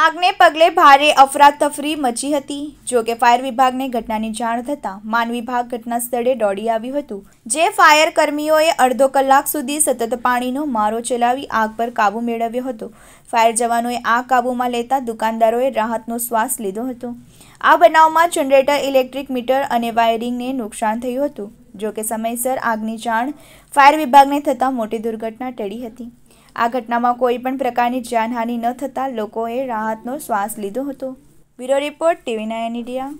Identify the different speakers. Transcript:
Speaker 1: આગને પગલે ભારે અફરાતફરી મચી હતી જો કે ફાયર વિભાગને ઘટનાની જાણ થતાં માન વિભાગ ઘટના સ્થળે દોડી આવ્યું હતું જે ફાયર કર્મીઓએ અડધો કલાક સુધી સતત પાણીનો મારો ચલાવી આગ પર કાબુ મેળવ્યો હતો ફાયર જવાનોએ આગ કાબૂમાં લેતા દુકાનદારોએ રાહતનો શ્વાસ લીધો હતો આ બનાવમાં જનરેટર ઇલેક્ટ્રિક મીટર અને વાયરિંગને નુકસાન થયું હતું જો કે સમયસર આગની જાણ ફાયર વિભાગને થતાં મોટી દુર્ઘટના ટળી હતી આ ઘટનામાં કોઈ પણ પ્રકારની જાનહાનિ ન થતાં લોકોએ રાહતનો શ્વાસ લીધો હતો bureau report TV nine India